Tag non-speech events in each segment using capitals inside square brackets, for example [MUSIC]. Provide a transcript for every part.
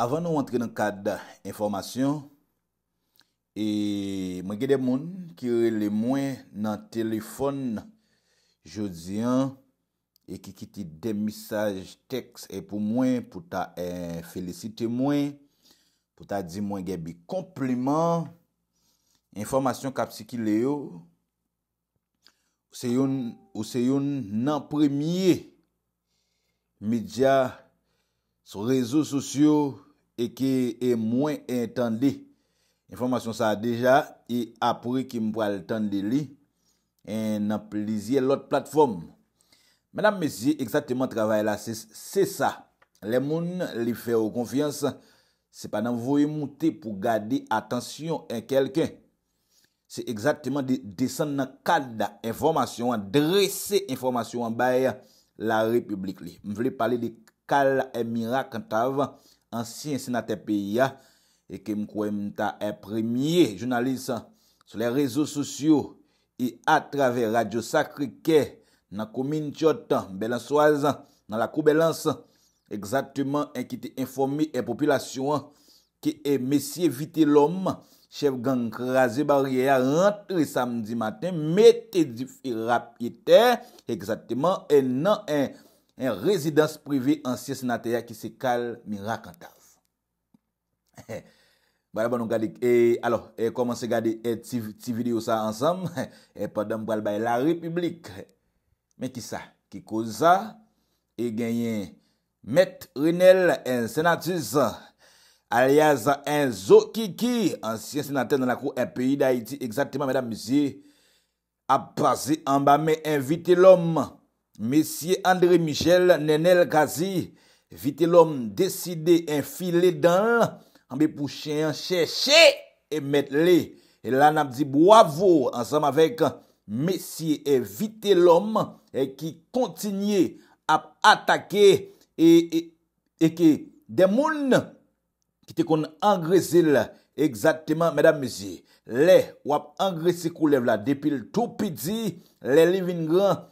Avan nou antre nan kade informasyon, e mwen ge de moun ki rele mwen nan telefon jodiyan, e ki kiti de misaj tekst e pou mwen pou ta euh, felisite mwen, pou ta di mwen ge bi kompliment, informasyon kap si ki le yo, ou se yon nan premye media sou rezo sosyo e ki e mwen entendi. Informasyon sa deja e apri ki mwen pral tendi li en nan plizye lot platform. Menam me zi, ekzatiman travay la, se sa, le moun li fe ou konfians, se pa nan vouye mouti pou gadi atensyon en kelken. Se ekzatiman disen nan kada informasyon an, dresse informasyon an bay la republik li. Mwen vle pale di kal e mirak an tav ansyen senate peya e ke mkwem ta e premye jounalisa sou le rezo sosyo e atrave radio sakrike nan koumintyot belanswazan nan la kou belans egzatman en ki te informi en popilasyon ki e mesye vite lom chef gang raze barye ya rentre samdi maten mette di fi rapyete egzatman en nan en En rezidans privi ansye senataya ki se kal mi rakantav. [LAUGHS] Bwala ban nou gadek. E alo, e koman se gadek eti video sa ansam. E padam bwal bay la republik. Men ki sa? Ki koza e genyen met rinel en senatiz alia za en zo ki ki ansye senataya nan la kou en peyi da iti. Eksatima, mwen dam, mi si apazi ambame envite lomman. Mesye André Michel Nenel Gazi Vite l'om deside enfile dan Ambe pou chen chè chè E met le E lan ap di bo avou Ansem avèk Mesye vite l'om E ki kontinye ap atake E ki demoun Ki te kon angrezil Eksakteman medan mesye Le wap angrezi kou lev la Depil tou pidi Le li vin gran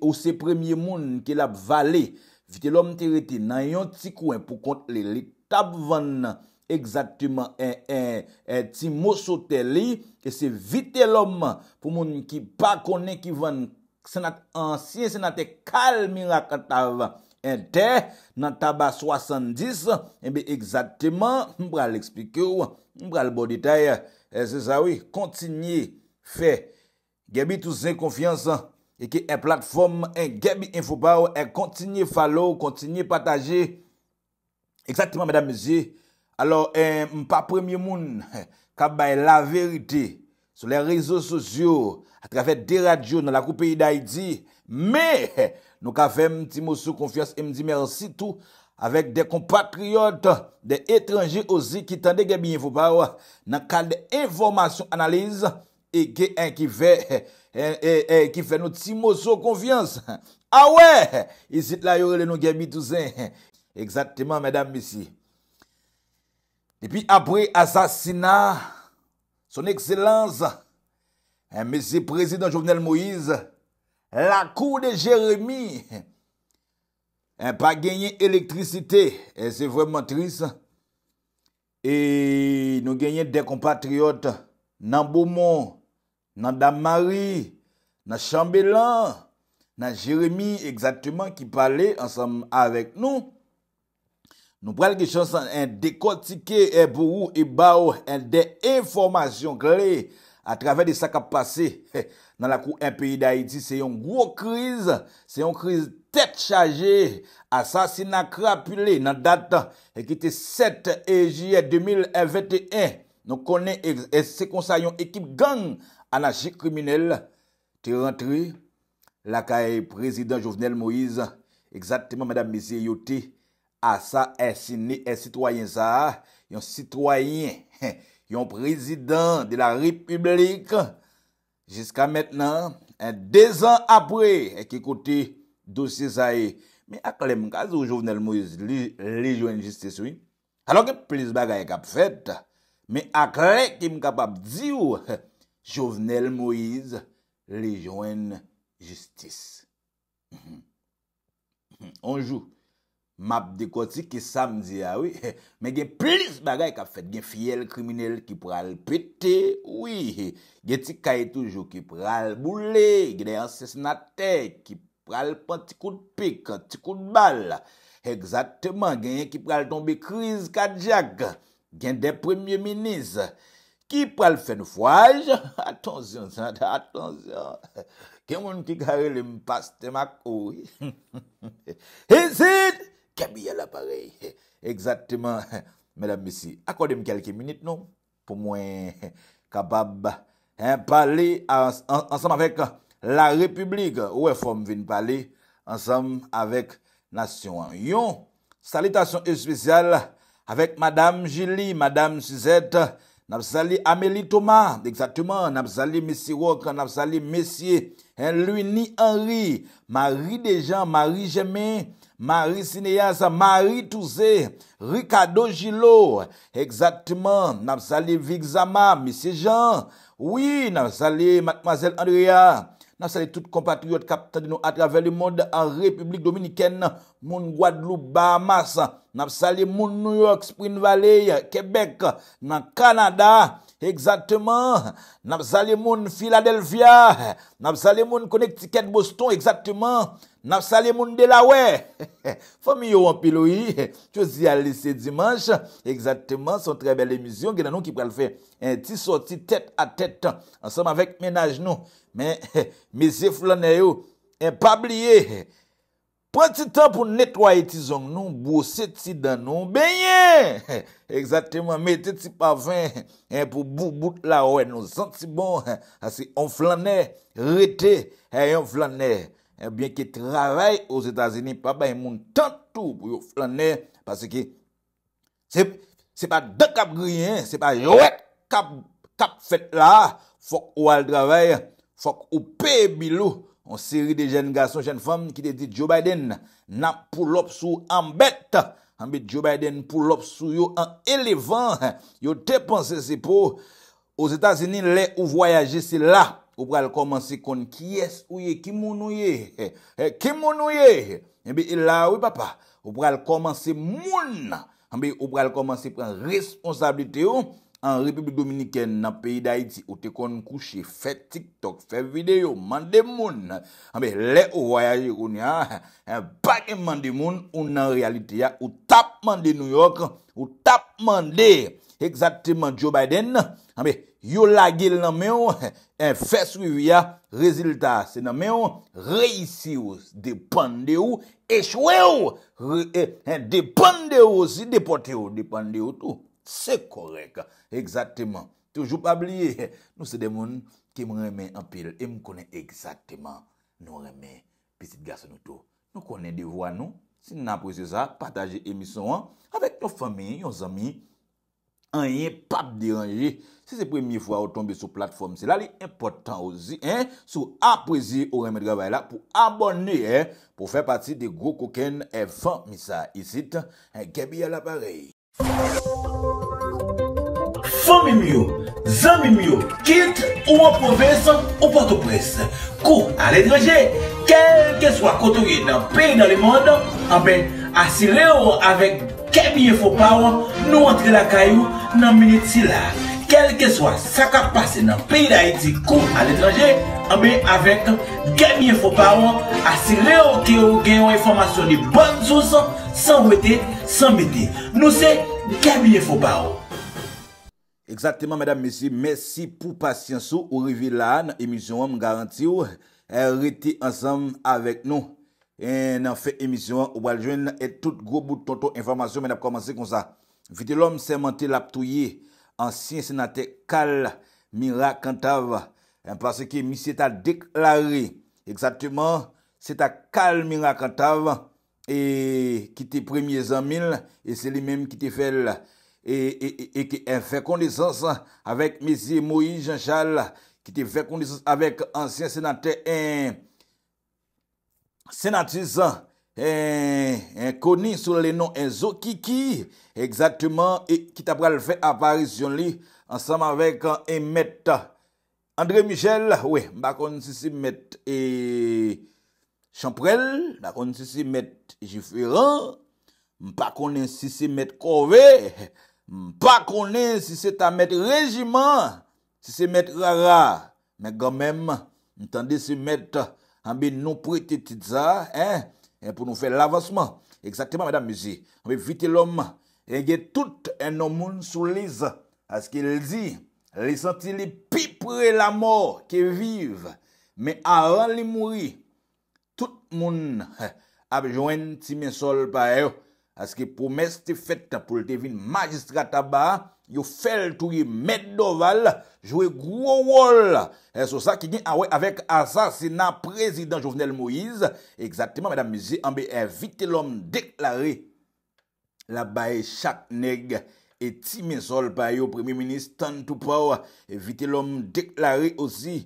Ou se premye moun ki la vali Vite lom ti reti nan yon ti kwen Po kont li li tab vane Eksaktiman Ti mou sote li Ke se vite lom Po moun ki pa kone ki vane Se nat ansye se nat e kal Miraka tab ente eh, Nan taba 70 Ebe eksaktiman Mbra li eksplike ou Mbra li bodi eh, tay E se zawi kontinye Fè Gyebi tou se konfiansan e ki e platform, e gèbi infopar, e kontinye falo, kontinye pataje. Eksatman, mèdame zi, alò, mpa premye moun, [LAUGHS] ka bay la verite, sou [LAUGHS] le rezo sosyo, a trafè de radyo nan la koupè yi daidzi, mè, nou ka fèm ti mou sou konfiyas, e mdi mèrsitou, avèk de kompatriot, de etranji ozi ki tande gèbi infopar, nan kal de informasyon analize. Eke en ki fè, e, e, e, ki fè nou ti moso konfians. A wè, e sit la yore le nou gen mitousen. Eksatèman, mèdame, misi. E pi apre asasina, son ekselans, mèsi prezident Jovenel Moïse, la kou de Jérémy, e pa genye elektrisite, e se vwèm an tris, e nou genye de kompatriote, nan bou moun, nan Damari, nan Chambelan, nan Jeremie, ekzatouman ki pale ansam avek nou. Nou pral ge chansan en dekotike e bourou e baou, en de informasyon kle, a travè de sakap pase, nan lakou en peyi da Haiti, se yon gro kriz, se yon kriz tet chaje, asasin akrapile nan datan, ekite 7 Ejiye 2021, nou konen ekse konsa yon ekip gang, Anachik kriminel, te rentri, la ka e prezident Jovenel Moïse, egzatman madame Misiye Yoti, a sa, e sitwayen sa, yon sitwayen, yon [LAUGHS] prezident de la republik, jiska metnan, e dez an apre, ek ekote dosye sa e, mi akle mkazo Jovenel Moïse, lejo en justeswi, alo ke plez bagay kap fet, mi akle ki mkapap zi ou, he, Jouvenel Moïse, Légionne Justice. On jou, map de kotik ki samdi ya ah wè, men gen plis bagay ka fet gen fiel kriminel ki pral pete, wè. Gen ti kaye toujou ki pral boule, gen de ansesnate, ki pral pan ti kout pik, ti kout bal. Eksatman, gen ki pral tombe kriz kadiak, gen de premiye minis, Ki pral fè n fwaj. Atonsyon senate, atonsyon. Kè moun ki gare li m pastè ma kou. Hè si. Kè miè la pare. Eksatèman. Mèdame Bessie. Akode m kelke minute nou. Pou mwen kapab. Hè pale. Ansem avèk la republik. Ouè fòm vin pale. Ansem avèk nasyon. Yon. Salitasyon espisyal. Avèk madame Julie. Madame Suzette. Hè. Napsali Amélie Thomas, napsali Messie Roca, napsali Messie Henlouini Henri, mari Dejan, mari Jemé, mari Sineyasa, mari Touze, Ricardo Gilo, napsali Vigzama, napsali Messie Jean, napsali Matemaselle Andrea, Napsale tout compatriot kapta di nou a travel le monde a Republik Dominikène, moun Guadeloupe, Bahamas, napsale moun New York, Spring Valley, Quebec, nan Kanada, ekzatman, napsale moun Philadelphia, napsale moun Connecticut, Boston, ekzatman. Nafsalye moun de la wè. Fò mi yo wampilou yi. [LAUGHS] Chos yi alise dimanche. Eksatèman son trebel emisyon. Gè nan nou ki pral fè. En ti soti tèt a tèt. Ansèm avèk menaj nou. Men, men se flanè yo. En pabliye. Pren ti tan pou netwaye ti zong nou. Bousè ti dan nou. Ben yè. Eksatèman metè ti pa fè. En pou bou bout la wè. Nou senti bon. Asi ah, on flanè. Rété. En yon flanè. Eksatèman. Ebyen eh ki travay o Zeta Zini, papay moun tantou pou yo flanè. Pase ki, se pa dekap griyen, se pa yowet kap fet la. Fok ou al travay, fok ou pe bilou. On seri de jen gason, jen fom, ki te di Joe Biden. Na pou lop sou ambet. Ambe Joe Biden pou lop sou yo an elevan. Yo te panse se po, o Zeta Zini le ou voyaje se la. Ou pral komanse kon kyes ouye, ki moun ouye. Ki moun ouye. Enbi ila e wipapa. E ou pral komanse moun. Enbi ou pral komanse pren responsabilite yo. An repibi dominiken na peyi d'Aiti. Ou te kon kouche. Fe tik tok, fe video. Mande moun. Enbi le ouwayaje koun ya. Bak en mandi moun. Ou nan realite ya. Ou tap mandi New York. Ou tap mandi. Eksatman Joe Biden, yon la gil nan men yo, fes wiv ya, rezultat se nan men yo, reisi yo, depande yo, echwe yo, depande yo si depote yo, depande yo tou. Se korek, eksatman, toujou pa bliye, [LAUGHS] nou se demoun ki m remen apil, e m konen eksatman nou remen, pisit gas nou tou. Nou konen devwa nou, si nou nan prese sa, pataje emisyon an, avek nou fami, yon zami, yon zami. Anye pap diranje Se se premiye fwa ou tombe sou platform Se la li important ouzi Sou aprezi ou reme dra bayla Pou abone Pou fe pati de go kokene E fan misa E sit Kebiye la pare Fan mi miyo Zan mi miyo Kit Ou waproves Ou patopres Kou aledreje Kelke swa koto gwen Nan pey nan li moun Ame asire ou Avek kebiye fwa pawa Nou antre la kayou nan menit si la, kelke swa sakap pase nan peyi da iti kou an etranje, anbe avet genye fopawo asire oke ou genye ou informasyon eh, li bon sou san, san weti san meti, nou se genye fopawo Exateman mèdame mesi, mesi pou pasyansou ou revi la nan emisyon wèm garanti ou, re ti ansam avèk nou nan fe emisyon wèm wèl jwen et tout grobou tonto informasyon mèdap komanse kon sa Vite lom seman te lap touye, ansyen senate kal mi rakantav, anpase ki mi se ta deklari, eksatouman, se ta kal mi rakantav, e ki te premye zan mil, e se li menm ki te fel, e ki en fe kondesans avèk mezi Moïse Jean Charles, ki te fe kondesans avèk ansyen senate en senatise an, E koni sou le nou Enzo Kiki Eksaktouman, ki ta pral fè aparis yon li Ansam avèk en eh, met André Michel Mba konen si si met Champrel Mba konen si si met Giffiron Mba konen si si met Kove Mba konen si se ta met Regiment Si se met Rara Mbe gòmèm, mtande si met Ambe nou prite Tidza E Eh, pou nou fè l'avansman. Eksaktèman, madame Musi, wè vitè l'om, wè gè tout en nomoun sou lise aske l'di, lè senti lè pi prè la mor ke viv, mè aran lè mouri, tout moun eh, abjwen ti men sol pa yo, aske pou mè stè fèt pou lè devin magistrat aba, Yo fel touye Meddoval Jowe gwo wol eh, So sa ki gen anwe ah avèk asa Sena prezident Jovenel Moïse Eksatèman mèdame Zé Ambe Evite l'om deklare La baye chak neg Eti mesol pa yo premi minis Tantou pa ou Evite eh, l'om deklare osi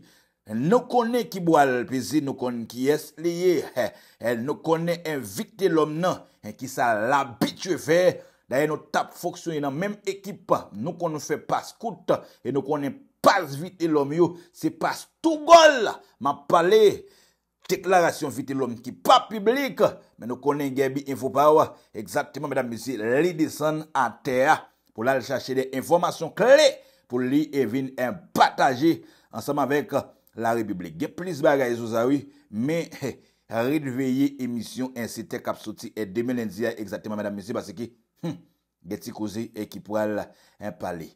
eh, Nò konè ki boal Pè Zé nò konè ki es leye Nò konè evite l'om nan Ki sa l'abitue fè Da yon tap foksyon yon nan menm ekip Nou kon nou fe pas kout E nou konnen pas vitilom yon Se pas Tougol Ma pale deklarasyon vitilom Ki pa piblik Men nou konnen gen bi info parwa Eksatman menm misi, li desen an teya Po la l chache de informasyon kle Po li evin en pataje Anseman vek la repiblik Gen plis baga e zo zawi Men redveye emisyon En site kapsouti e demen lendi Eksatman menm misi, basi ki Geti kouze ekip pral empale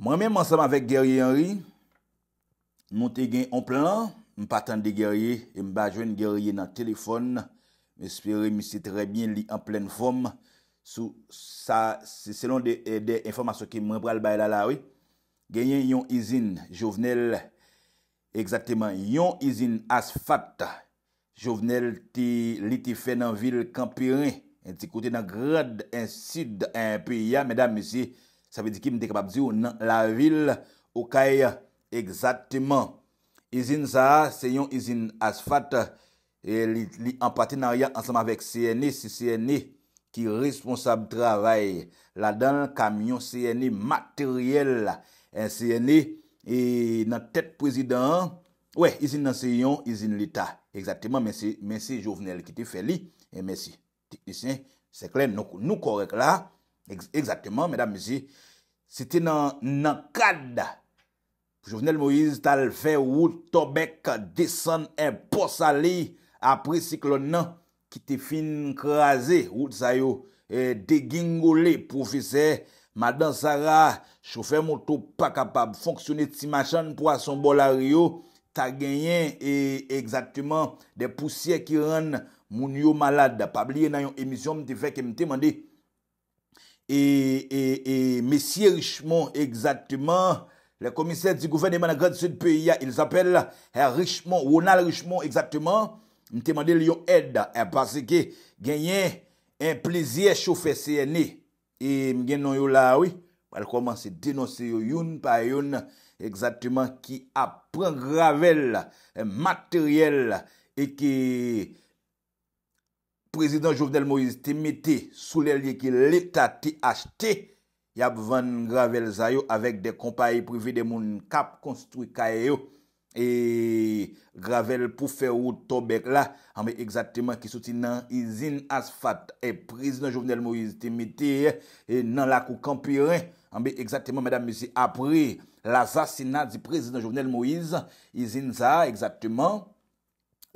Mwen men monsam avek gerye yon ri Mwen te gen yon plan M patan de gerye M bajwen gerye nan telefon M espere misi trebyen li en plen fom Se selon de informasyon ke mwen pral baye la la wi Genyen yon izin jovenel Eksateman yon izin as fat Jovenel li te fen an vil kampiren Mwen ti kote nan grad, en sid, en piya. Mwen dam, mwen si, sa ve di ki mwen dekabab zi ou nan la vil, ou kaya. Eksatman. Izin za, seyon izin asfat, li empati nan riyan ansama vek CNE, si CNE ki responsab travay. La dan, kamyon CNE materyel. En CNE, e nan tet prezident, we, izin nan seyon, izin lita. Eksatman, mwen si, mwen si, jo vnen el kite feli, mwen si. Ti isi, se klen nou korek la. Eksatiman, medan misi, siti nan kada, Jouvenel Moïse tal fe wout tobek desan e posa li, apre siklon nan, ki te fin krasi wout sayo, e eh, degingole pou fise, e madan sara, choufe moutou pa kapab fonksyonit si machan pou ason bolaryo, ta genyen e eksatiman, de pousye ki ren nan, moun yo malade, pabliye nan yon emisyon mti fek e mti mande ee, ee, ee mesye Richemont, egzatman le komisèr zi gouverne managran zi sèd peyi ya, il s'apel Richemont, Ronald Richemont, egzatman mti mande li yon ed, ee, eh, pase ke genyen en plezi e choufe se ene, ee mgen non yo la, oui, pal komanse denose yo youn, pa youn egzatman, ki apren gravel, eh, materyel e ki Prezident Jouvenel Moïse Timiti soule liye ki l'Etat T.H.T. Yabvan Gravel Zayou avèk de kompaye privi de moun kap konstrui kaya yo. E Gravel pou fè ou tobek la. Ambe eksatèman ki soti nan izin as fat. E prezident Jouvenel Moïse Timiti e, nan lakou kampiren. Ambe eksatèman mèdame si apri la zasina di prezident Jouvenel Moïse. Izin za eksatèman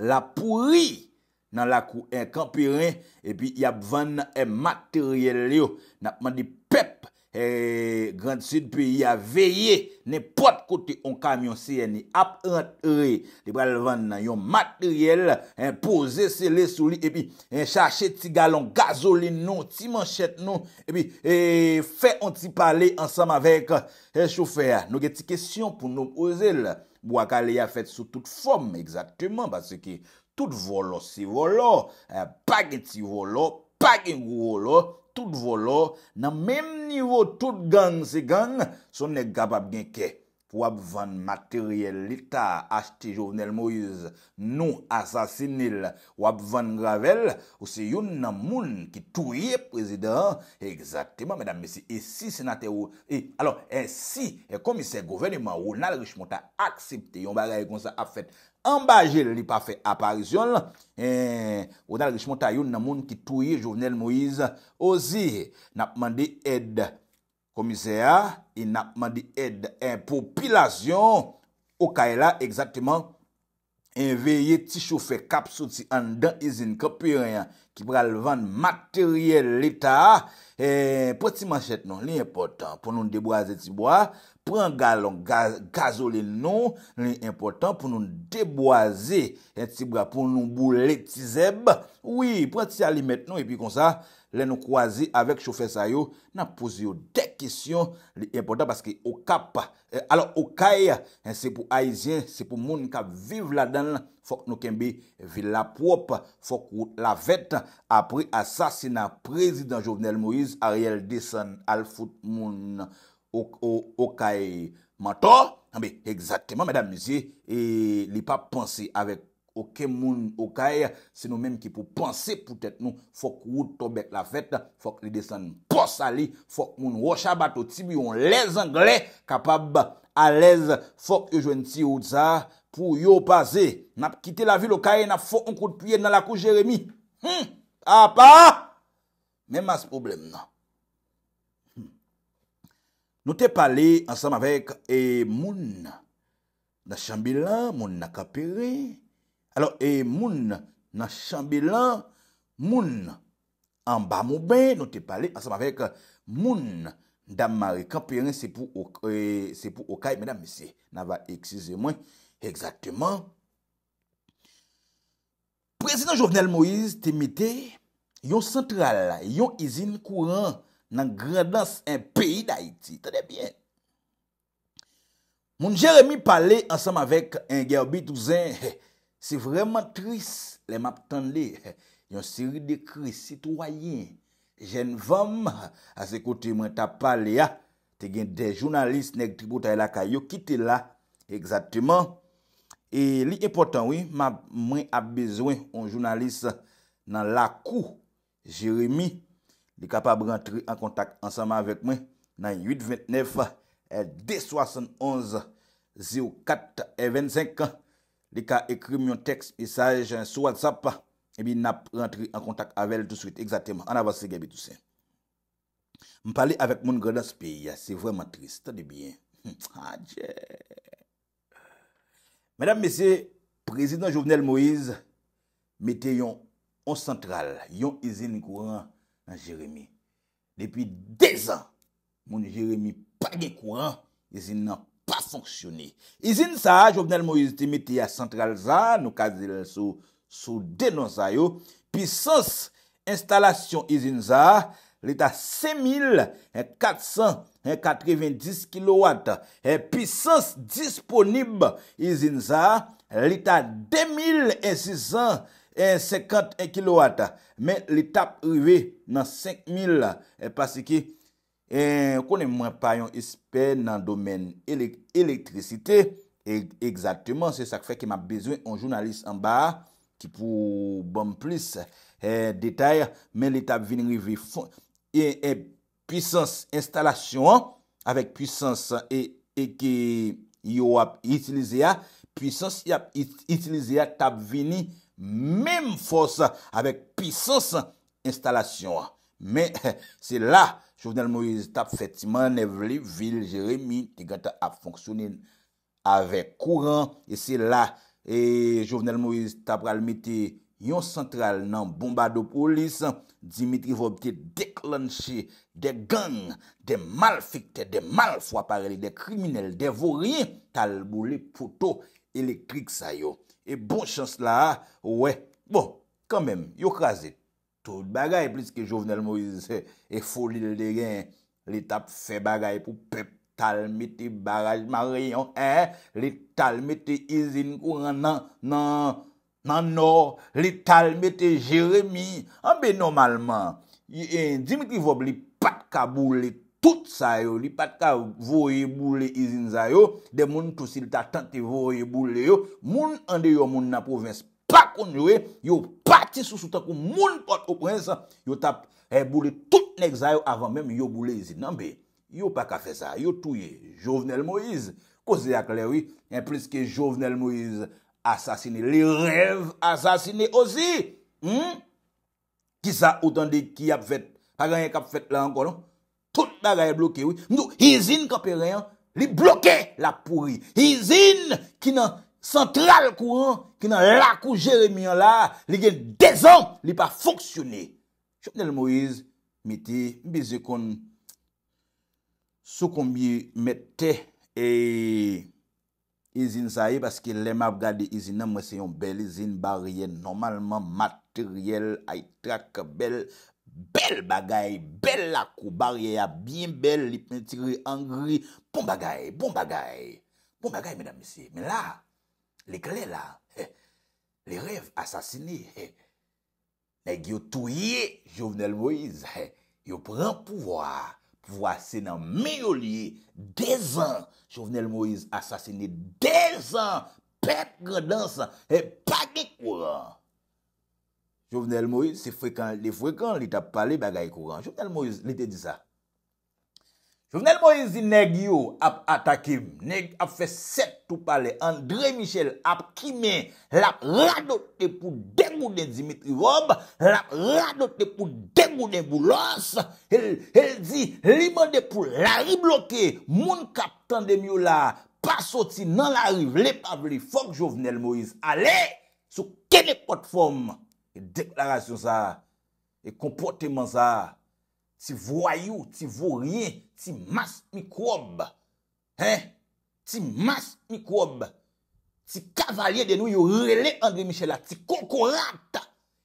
la pouri. nan lakou en kamperen, epi yap vande nan en materyel yo, nap mandi pep, eee, grand sud pi ya veye, ne pot kote on kamyon si, eni ap rentre, di pral vande nan yon materyel, en pose se le sou li, epi en chache ti galon gazolin nou, ti manchet nou, epi eee, fe onti pale ansam avek, en choufer, nou ge ti kesyon pou nou ozel, mou akale ya fet sou tout fom, ekzaktouman, basi ki, Tout volo si volo, eh, pa gen ti volo, pa gen gwo volo, tout volo, nan menm nivo tout gang si gang, son ne gabab gen ke. Wap van materiel lita, ashti Jovenel Moïse, nou asasinil, wap van gravel, ou se yon nan moun ki touye prezident. Eksaktiman, medan mesi, e si senate ou, e, alon, e si, e komise goveniman ou nal richmoutan aksepti yon bagay kon sa afet. Ambajel li pa fe aparisyon la, e eh, odal richmontayoun nan moun ki touye Jovenel Moïse ozi, nap mandi ed komiseya, e nap mandi ed epopilasyon, okay e la, egzatman, en veye ti chofe kapsou ti andan izin kopi reyan ki pral vande materyel lita, e eh, poti manchet non, li e pot, pou non debwaze ti boya, pran galon gazolin nou, li importan pou nou deboaze, en ti bra pou nou boule ti zeb, oui, pran ti ali met nou, epi kon sa, le nou kwaze avek choufe sayo, nan pouze yo dekisyon, li importan paske okap, eh, alon okay, en eh, se pou aizien, se pou moun kap vive la dan, fok nou kembe vilaprop, fok wout la vet, apri asasina prezident Jovenel Moïse, Ariel Desson, al fout moun, Okaye mato Exactement madame monsieur Li pa panse avèk Okye moun Okaye Se nou mèm ki pou panse pou tèt nou Fok wou to bèk la fèt Fok li desen pos ali Fok moun wò chabat wò tibi yon lèz anglè Kapab alèz Fok yojwen ti wò tsa Pou yo pase Nap kite la vil Okaye Nap fok yon koutuye nan lakou Jérémy hmm, A pa Mèm mas problem nan Nou te pale ansam avek e moun na chambila, moun na kapere. Alo e moun na chambila, moun anba moube. Nou te pale ansam avek moun damare. Kapere se pou okay, mèdam e, se, nava, eksize mwen, eksatèman. Prezident Jovenel Moïse temite yon sentral, yon izin kouran, nan gradans en peyi d'Haïti. Tade bien. Moun Jérémy Palé, ansam avèk en Géobit Ouzin, se vreman tris, lè map tande, yon siri de kris, sitoyen, jen vòm, asekoti mwen ta Palé ya, te gen de jounalist, nek tripotay lakay yo, kite la, egzatiman. E li epotan wè, mwen ap bezwen, mwen jounalist nan lakou, Jérémy Palé, est capable de rentrer en contact ensemble avec moi dans 829 271 04 25 les cas écrit mon texte message sur WhatsApp et bien n'a rentré en contact avec elle tout de suite exactement en avance Gabi Toussaint me parler avec mon grand père c'est vraiment triste de bien [LAUGHS] ah, Mesdames, Messieurs, président Jovenel Moïse, mettez y en centrale, yon usine courant Nan Jeremie, depi 10 an, mouni Jeremie pa gen kouan, izin nan pa fonksyoni. Izin sa, jopnen mou izite meti ya sentral za, nou kazil sou denon sa yo. Pisans instalasyon izin za, lita 5.490 kW, pisans disponib izin za, lita 2.600 kW. 50 e e kW, men l'étape rive nan 5.000, e pasi ki, konen mwen payon espè nan domen elektrisite, egzatèman, se sak fè ki m ap bezwen an jounalist an ba, ki pou bon plis, detay, men l'étape vini rive, e pwisans instalasyon, avek pwisans, e ki yo ap itilize a, pwisans yap itilize a, etape vini, Mem fos avek pisos instalasyon. Me, se la, [LAUGHS] Jouvenel Moïse tap fetima nev li vil jeremi te gata ap fonksyonin avek kouran. E se la, Jouvenel Moïse tap pralmite yon sentral nan bomba do polis. Dimitri Vopti deklanshi de gang, de mal fikte, de mal fwa pareli, de kriminel, de voryen talbou li pouto elektrik sayo. E bon chans la, we, bon, kanmem, yo krasi, tout bagay, plis ke Jovenel Moise, e folil de gen, li tap fe bagay pou pep Talmete Baraj Marayon, e, li Talmete Izine Kouran nan, nan, nan nor, li Talmete Jeremie, anbe normalman, e, dimit li vob li pat kabou, li, Tout sa yo li pat ka vouye boule izin za yo. De moun tout si li ta tante vouye boule yo. Moun ande yo moun nan provins pa kon yo e. Yo pati sou soutan kou moun pot okwen sa. Yo ta eh, boule tout nek za yo avan menm yo boule izin nan be. Yo pat ka fe sa. Yo touye Jovenel Moïse. Kozi ak le wii. Yen plis ke Jovenel Moïse asasine. Le rev asasine ozi. Hmm? Ki sa outan de ki ap fet. Hagan yen kap fet la ankon nou. Mdou izin kapereyan li bloke la pouri. Izin ki nan sentral kouan, ki nan lakou jeremiyan la, li gen dezan li pa foksyone. Chounel Moïse, miti, mbize kon sou konbi mette e izin sa e, paski lem ap gade izin nan mwese yon bel izin barye normalman materyel ay trak bel Bel bagay, bel lakou, barye ya, bin bel, li pentiri, angri, bon bagay, bon bagay. Bon bagay, mena misi. Men la, le kle la, le rev asasini, neg yo touye, Jovenel Moïse, yo eh, pren pouvoi, pouvoi ase nan miyoli, dezan, Jovenel Moïse, asasini, dezan, petre dansan, eh, pakikouran. Jouvenel Moïse, se frekan, li frekan li tap pale bagay kouran. Jouvenel Moïse li te di sa. Jouvenel Moïse, si neg yo ap atakib, neg ap fe set tou pale, André Michel ap kime, lap radote pou degou den Dimitri Robb, lap radote pou degou den Boulos, el di libande pou la ribloke, moun kap tan de mi ou la, pa soti nan la rive, le pabli, fok Jouvenel Moïse, ale, sou kene pot fom, E deklarasyon sa, e kompote man sa, ti vwayou, ti vwoyen, ti mas mikwob. Hein? Ti mas mikwob. Ti kavalyen denou yo rele André Michel la, ti konkorat.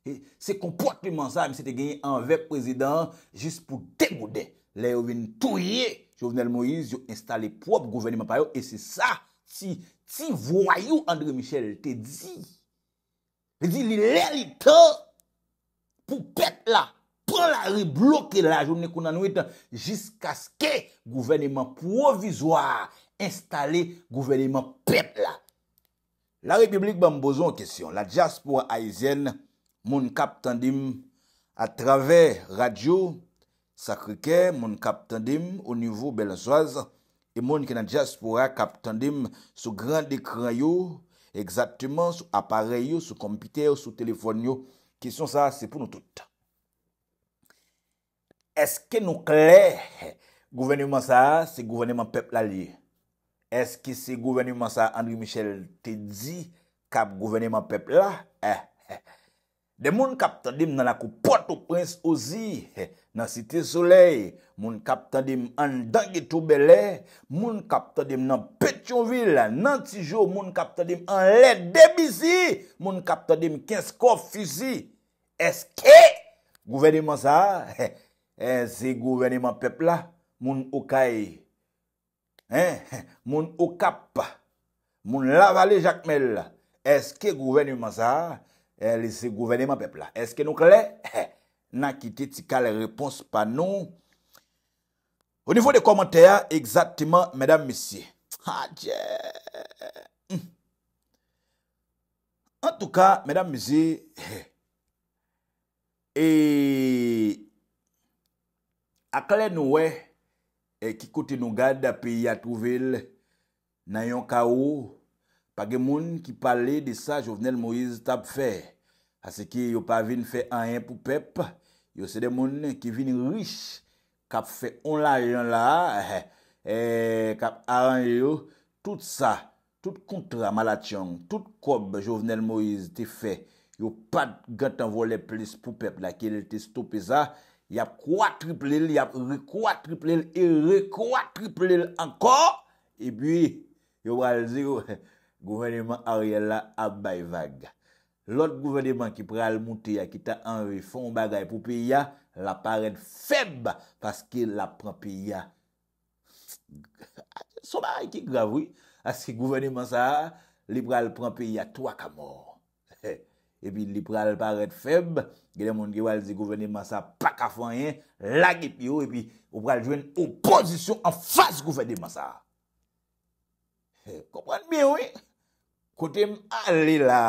E se kompote man sa, mi se te genyen anve prezident, jist pou degouden. Le yo vin touye, Jovenel Moïse yo installe prop govenimen payo, e se sa, ti vwayou André Michel te di. Ve di li lè li te pou pet la. Pren la re bloke la jounen kou nan ou etan. Jiska ske gouveniment provizwa. Instale gouveniment pet la. La republik ban mbozon kesyon. La diaspora aizyen moun kap tandim a trave radio. Sakrike moun kap tandim ou nivou belsoaz. E moun ki nan diaspora kap tandim sou grand ekrayo. Eksatman sou apareyo, sou kompiteyo, sou telefonyo Ki son sa, se pou nou tout Eske nou kle, gouvernement sa, se gouvernement pep la li Eske se gouvernement sa, Andri Michel te di eh, eh, eh. Kap gouvernement pep la Demoun kap tandim nan la koupote ou prince ozi nan Siti Souley, moun kapta dim an Dangitoubele, moun kapta dim nan Petionville, nan Tijou, moun kapta dim an Ledebisi, moun kapta dim Kinskofisi. Eske, gouvernement sa, [LAUGHS] eske eh, gouvernement pepla, moun Okai, eh, [LAUGHS] moun Okap, moun Lavale-Jacmel, eske gouvernement sa, eske eh, gouvernement pepla, eske noukle, eh, [LAUGHS] Nan ki te tika le repons pa nou O nivou hmm. eh, eh, eh, de komentè ya Eksatman, mèdam misi Ha, dje En tou ka, mèdam misi E Akle nou we E ki koti nou gade Ape yatouvel Nan yon ka ou Page moun ki pale de sa Jovenel Moise tab fe E Pase ki yo pa vin fè anjen pou pep, yo se de mounen ki vin rish kap fè on la jen la, e kap aran yo, tout sa, tout kontra malachan, tout kob Jovenel Moïse te fè, yo pa gaten vole plis pou pep la ki el te stopi sa, yap kwa triplil, yap re kwa triplil, e re kwa triplil anko, e bi yo wazio [LAUGHS] gouvernement Ariel la abay vaga. Lout gouveniment ki pral mouteya ki ta anvi fon bagay pou piya, la paret feb paske la pran piya. [LAUGHS] Sombare ki gravoui, aske gouveniment sa, li pral [LAUGHS] pran piya to akamor. E pi li pral paret feb, genè moun ge wal zi gouveniment sa pak afanyen, la gep yo, e pi ou pral jwen opozisyon an fas gouveniment sa. Kopran miyo wey? Kote m ale la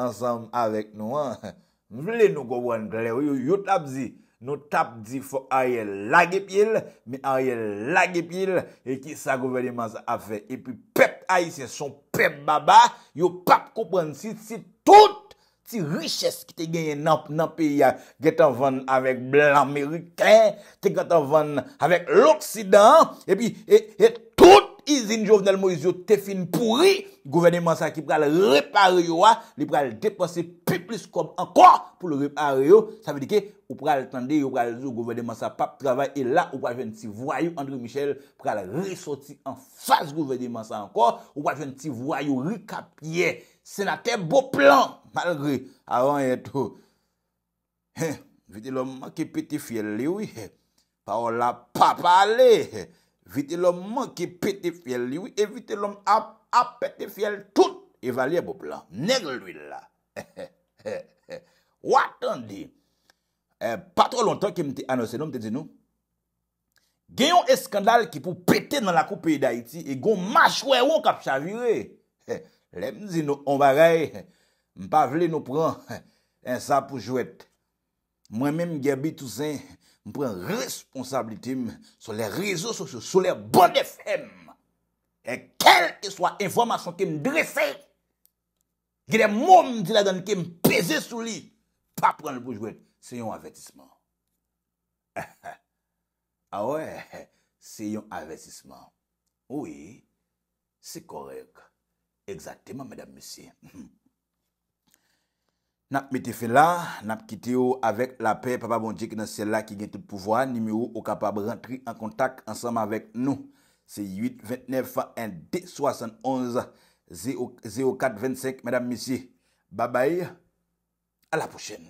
ansam avek nou an, [LAUGHS] m vle nou kowan gle, yo tap zi, nou tap zi fwa aye lag epil, mi aye lag epil, e ki sa govenimans a fe, e pi pep aye se son pep baba, yo pap kowan si, si tout, si riches ki te genye nan piya, getan van avek blan Amerikan, te getan van avek l'Oksidan, e pi, et e tout, izin jovnel mou iz yo tefin pouri, gouvernement sa ki pral repare yo a, li pral depose pi plis kom ankon, pou le repare yo, sa ve di ke, ou pral tende, ou pral zo, gouvernement sa pape travay, e la, ou pral ven ti vwayo, André Michel pral re-soti an fase, gouvernement sa ankon, ou pral ven ti vwayo, Lucas Pierre, senate bo plan, malgrè, a wan eto. He, ve di lò, ma ki peti fyele li ou, pa ou la pape ale, he, Vite l'om manke pete fiel liwi, evite l'om ap ap pete fiel tout evalye bo plan. Neg l'ouil la. Ou atan di, pa tro lontan ki mte anose nou mte di nou. Geyon eskandal ki pou pete nan la koupei da iti, e goun ma chouè wou kap chavire. [LAUGHS] Lem di nou, on bagay, [LAUGHS] mpa vle nou pran, [LAUGHS] en sa pou chouet. Mwen men mgebi tousen. Mpren responsabilitim sou le rezo sosyo, sou le bon FM. E kel ki swa informasyon ki mdresè, girem moum di la dan ki mpeze sou li, pa pran l pou jwet, se yon avetisman. He he, a we, se yon avetisman. Ou e, se korek. Eksateman, mdm. Nap mette fe la, nap kite yo avek la pe, papa bon dik nan se la ki gen te pouvoa, ni mi yo o kapab rentri an kontak ansama vek nou. Se 829-1-271-0425, madame misi, babay, a la pouchen.